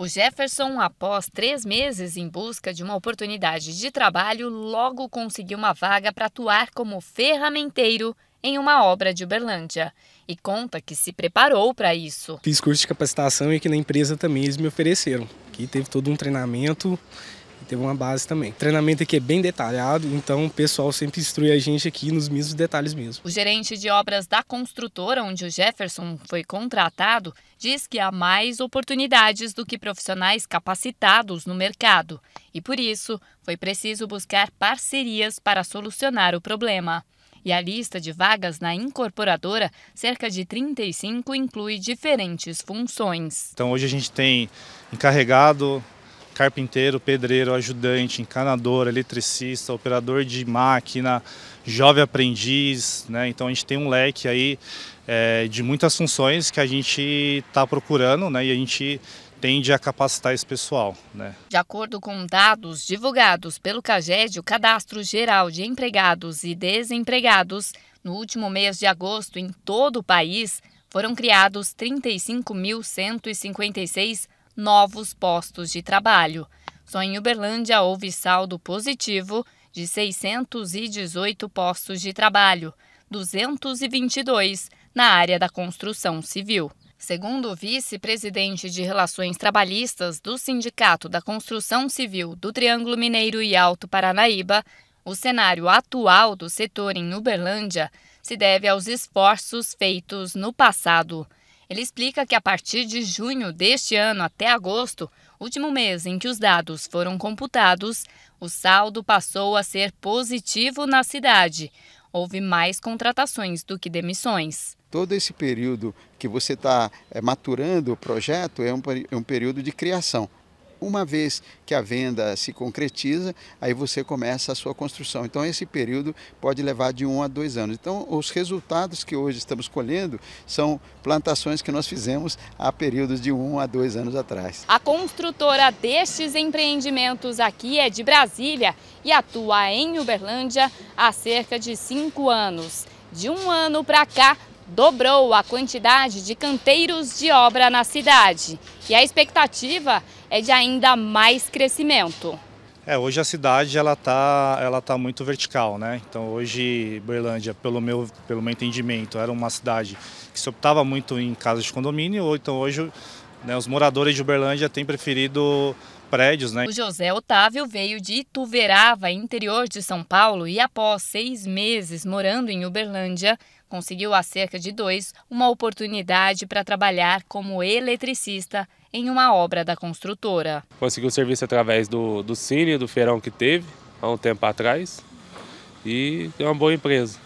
O Jefferson, após três meses em busca de uma oportunidade de trabalho, logo conseguiu uma vaga para atuar como ferramenteiro em uma obra de Uberlândia e conta que se preparou para isso. Fiz curso de capacitação e aqui na empresa também eles me ofereceram. Aqui teve todo um treinamento teve uma base também. O treinamento aqui é bem detalhado, então o pessoal sempre instrui a gente aqui nos mesmos detalhes mesmo. O gerente de obras da construtora, onde o Jefferson foi contratado, diz que há mais oportunidades do que profissionais capacitados no mercado e, por isso, foi preciso buscar parcerias para solucionar o problema. E a lista de vagas na incorporadora, cerca de 35, inclui diferentes funções. Então, hoje a gente tem encarregado carpinteiro, pedreiro, ajudante, encanador, eletricista, operador de máquina, jovem aprendiz, né? Então a gente tem um leque aí é, de muitas funções que a gente está procurando, né? E a gente tende a capacitar esse pessoal. Né? De acordo com dados divulgados pelo CAGED, o Cadastro Geral de Empregados e Desempregados, no último mês de agosto, em todo o país, foram criados 35.156 novos postos de trabalho. Só em Uberlândia houve saldo positivo de 618 postos de trabalho, 222 na área da construção civil. Segundo o vice-presidente de Relações Trabalhistas do Sindicato da Construção Civil do Triângulo Mineiro e Alto Paranaíba, o cenário atual do setor em Uberlândia se deve aos esforços feitos no passado. Ele explica que a partir de junho deste ano até agosto, último mês em que os dados foram computados, o saldo passou a ser positivo na cidade. Houve mais contratações do que demissões. Todo esse período que você está eh, maturando o projeto é um, é um período de criação. Uma vez que a venda se concretiza, aí você começa a sua construção. Então, esse período pode levar de um a dois anos. Então, os resultados que hoje estamos colhendo são plantações que nós fizemos há períodos de um a dois anos atrás. A construtora destes empreendimentos aqui é de Brasília e atua em Uberlândia há cerca de cinco anos. De um ano para cá, dobrou a quantidade de canteiros de obra na cidade. E a expectativa é de ainda mais crescimento. É, hoje a cidade ela tá, ela tá muito vertical, né? Então hoje Berlândia, pelo meu, pelo meu entendimento, era uma cidade que se optava muito em casas de condomínio, ou então hoje né, os moradores de Uberlândia têm preferido prédios. Né? O José Otávio veio de Ituverava, interior de São Paulo, e após seis meses morando em Uberlândia, conseguiu há cerca de dois uma oportunidade para trabalhar como eletricista em uma obra da construtora. Conseguiu serviço através do, do Cine, do feirão que teve há um tempo atrás, e é uma boa empresa.